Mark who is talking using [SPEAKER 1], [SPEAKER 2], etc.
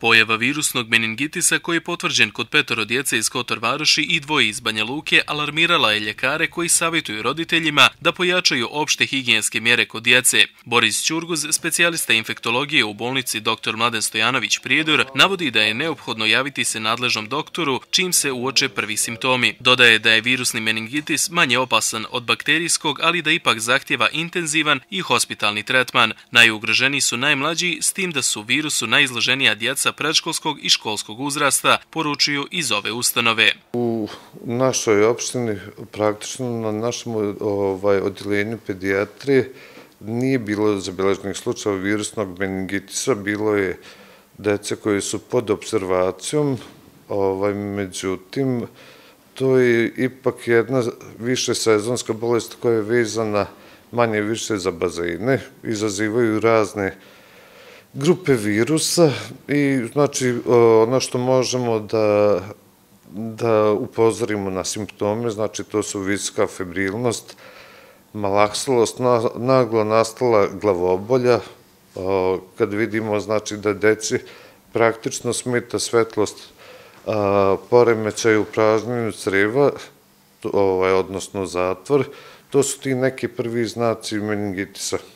[SPEAKER 1] Pojava virusnog meningitisa koji je potvrđen kod petoro djece iz Kotor Varoši i dvoje iz Banja Luke alarmirala je ljekare koji savjetuju roditeljima da pojačaju opšte higijenske mjere kod djece. Boris Ćurguz, specijalista infektologije u bolnici dr. Mladen Stojanović Prijedor, navodi da je neophodno javiti se nadležnom doktoru čim se uoče prvi simptomi. Dodaje da je virusni meningitis manje opasan od bakterijskog, ali da ipak zahtjeva intenzivan i hospitalni tretman. Najugroženiji su najmlađi, s tim da su virusu najizloženija djeca djeca predškolskog i školskog uzrasta poručuju iz ove ustanove.
[SPEAKER 2] U našoj opštini, praktično na našem ovaj, odjeljenju pediatrije, nije bilo zabeleženih slučaja virusnog meningitisa, bilo je dece koje su pod observacijom, ovaj, međutim, to je ipak jedna više sezonska bolest koja je vezana manje više za bazene, izazivaju razne grupe virusa i znači ono što možemo da da upozorimo na simptome, znači to su visoka febrilnost, malaksilost, naglo nastala glavobolja, kad vidimo znači da deci praktično smita svetlost poremećaj u pražnjenju creva, ovaj, odnosno zatvor, to su ti neki prvi znaci meningitisa.